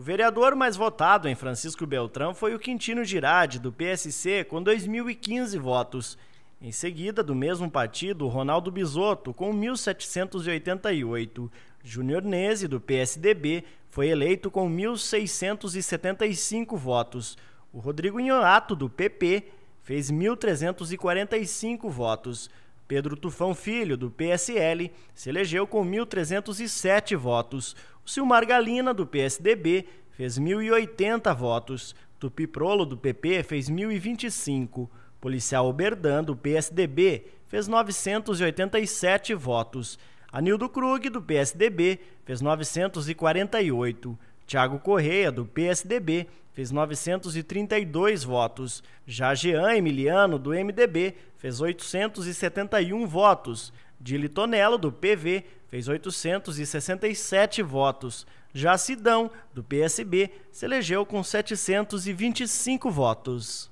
O vereador mais votado em Francisco Beltrão foi o Quintino Girardi, do PSC, com 2.015 votos. Em seguida, do mesmo partido, Ronaldo Bisotto, com 1.788. Júnior Nese, do PSDB, foi eleito com 1.675 votos. O Rodrigo Inhoato, do PP, fez 1.345 votos. Pedro Tufão Filho, do PSL, se elegeu com 1.307 votos. Silmar Galina, do PSDB, fez 1.080 votos. Tupi Prolo do PP, fez 1.025. Policial Oberdan, do PSDB, fez 987 votos. Anildo Krug, do PSDB, fez 948. Tiago Correia, do PSDB, fez 932 votos. Já Jean Emiliano, do MDB, fez 871 votos. Dili Tonello, do PV, fez 867 votos. Já Sidão, do PSB, se elegeu com 725 votos.